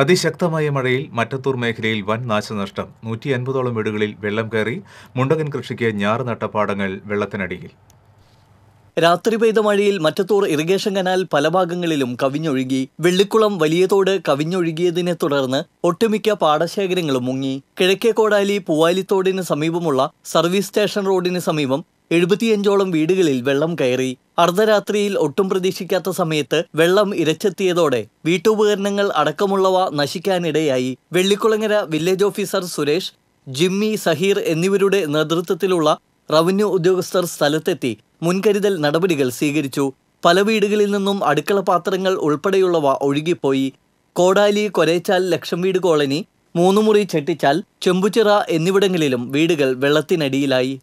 അതിശക്തമായ മഴയിൽ മറ്റത്തൂർ മേഖലയിൽ വൻ നാശനഷ്ടം നൂറ്റി അൻപതോളം വീടുകളിൽ വെള്ളം കയറി മുണ്ടകൻ കൃഷിക്ക് ഞാറ് നട്ടപ്പാടങ്ങൾ വെള്ളത്തിനടിയിൽ രാത്രി പെയ്ത മഴയിൽ മറ്റത്തൂർ ഇറിഗേഷൻ കനാൽ പല ഭാഗങ്ങളിലും കവിഞ്ഞൊഴുകി വെള്ളിക്കുളം വലിയതോട് കവിഞ്ഞൊഴുകിയതിനെ തുടർന്ന് ഒട്ടുമിക്ക പാടശേഖരങ്ങളും മുങ്ങി കിഴക്കേ കോടാലി പൂവാലിത്തോടിന് സമീപമുള്ള സർവീസ് സ്റ്റേഷൻ റോഡിന് സമീപം എഴുപത്തിയഞ്ചോളം വീടുകളിൽ വെള്ളം കയറി അർദ്ധരാത്രിയിൽ ഒട്ടും പ്രതീക്ഷിക്കാത്ത സമയത്ത് വെള്ളം ഇരച്ചെത്തിയതോടെ വീട്ടുപകരണങ്ങൾ അടക്കമുള്ളവ നശിക്കാനിടയായി Vellikulangara village officer Suresh Jimmy Zaheer എന്നിവരുടെ നേതൃത്വത്തിലുള്ള റവന്യൂ ഉദ്യോഗസ്ഥർ സ്ഥലത്തെത്തി മുൻകരുതൽ നടപടികൾ സ്വീകരിച്ചു പല വീടുകളിൽ നിന്നും അടുക്കള പാത്രങ്ങൾ ഉൾപ്പെടെയുള്ളവ ഒഴുകിപ്പോയി കോടാലി കൊരേച്ചാൽ ലക്ഷം വീട് കോളനി മൂന്നുമുറി ചെട്ടിച്ചാൽ ചെമ്പുചിറ എന്നിവിടങ്ങളിലും വീടുകൾ വെള്ളത്തിനടിയിലായി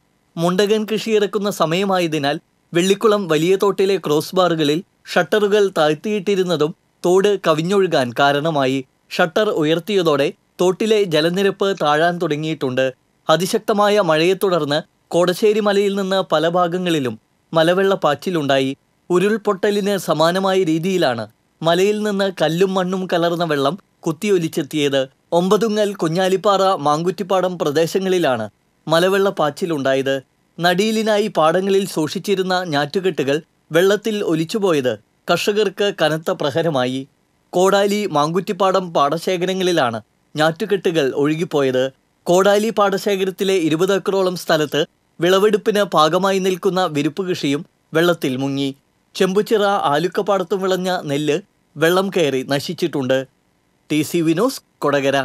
മുണ്ടകൻ കൃഷി ഇറക്കുന്ന സമയമായതിനാൽ വെള്ളിക്കുളം വലിയ തോട്ടിലെ ക്രോസ് ബാറുകളിൽ ഷട്ടറുകൾ താഴ്ത്തിയിട്ടിരുന്നതും തോട് കവിഞ്ഞൊഴുകാൻ കാരണമായി ഷട്ടർ ഉയർത്തിയതോടെ തോട്ടിലെ ജലനിരപ്പ് താഴാൻ തുടങ്ങിയിട്ടുണ്ട് അതിശക്തമായ മഴയെ തുടർന്ന് കോടശ്ശേരി മലയിൽ നിന്ന് പല ഭാഗങ്ങളിലും മലവെള്ളപ്പാച്ചിലുണ്ടായി ഉരുൾപൊട്ടലിന് സമാനമായ രീതിയിലാണ് മലയിൽ നിന്ന് കല്ലും മണ്ണും കലർന്ന വെള്ളം കുത്തിയൊലിച്ചെത്തിയത് ഒമ്പതുങ്ങൽ കുഞ്ഞാലിപ്പാറ മാങ്കുറ്റിപ്പാടം പ്രദേശങ്ങളിലാണ് മലവെള്ള പാച്ചിലുണ്ടായത് നടീലിനായി പാടങ്ങളിൽ സൂക്ഷിച്ചിരുന്ന ഞാറ്റുകെട്ടുകൾ വെള്ളത്തിൽ ഒലിച്ചുപോയത് കർഷകർക്ക് കനത്ത പ്രഹരമായി കോടാലി മാങ്കുറ്റിപ്പാടം പാടശേഖരങ്ങളിലാണ് ഞാറ്റുകെട്ടുകൾ ഒഴുകിപ്പോയത് കോടാലി പാടശേഖരത്തിലെ ഇരുപത് ഏക്കറോളം സ്ഥലത്ത് വിളവെടുപ്പിന് പാകമായി നിൽക്കുന്ന വിരുപ്പ് കൃഷിയും വെള്ളത്തിൽ മുങ്ങി ചെമ്പുച്ചിറ ആലുക്കപ്പാടത്തും വിളഞ്ഞ നെല്ല് വെള്ളം കയറി നശിച്ചിട്ടുണ്ട് ടി സി വിനോസ് കൊടകര